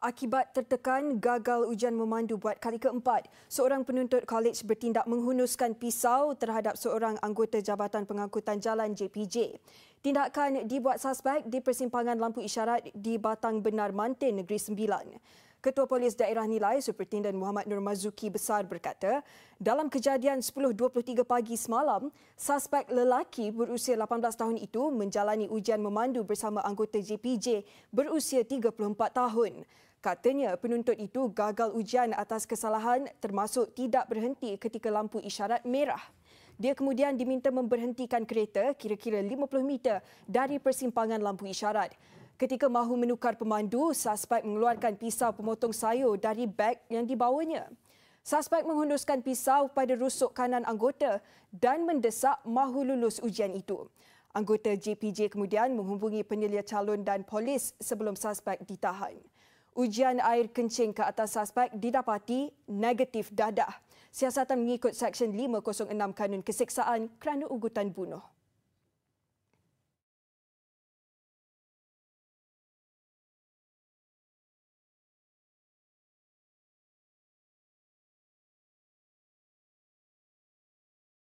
akibat tertekan gagal ujian memandu buat kali keempat. Seorang penuntut kolej bertindak menghunuskan pisau terhadap seorang anggota Jabatan Pengangkutan Jalan JPJ. Tindakan dibuat suspek di persimpangan lampu isyarat di Batang Benar Mantin, Negeri Sembilan. Ketua Polis Daerah Nilai, Superintenden Muhammad Nur Mazuki Besar berkata, dalam kejadian 10.23 pagi semalam, suspek lelaki berusia 18 tahun itu menjalani ujian memandu bersama anggota JPJ berusia 34 tahun. Katanya penuntut itu gagal ujian atas kesalahan termasuk tidak berhenti ketika lampu isyarat merah. Dia kemudian diminta memberhentikan kereta kira-kira 50 meter dari persimpangan lampu isyarat. Ketika mahu menukar pemandu, suspek mengeluarkan pisau pemotong sayur dari beg yang dibawanya. Suspek menghunduskan pisau pada rusuk kanan anggota dan mendesak mahu lulus ujian itu. Anggota JPJ kemudian menghubungi penyelia calon dan polis sebelum suspek ditahan ujian air kencing ke atas suspek didapati negatif dadah. Siasatan mengikut Seksyen 506 Kanun Kesiksaan kerana ugutan bunuh.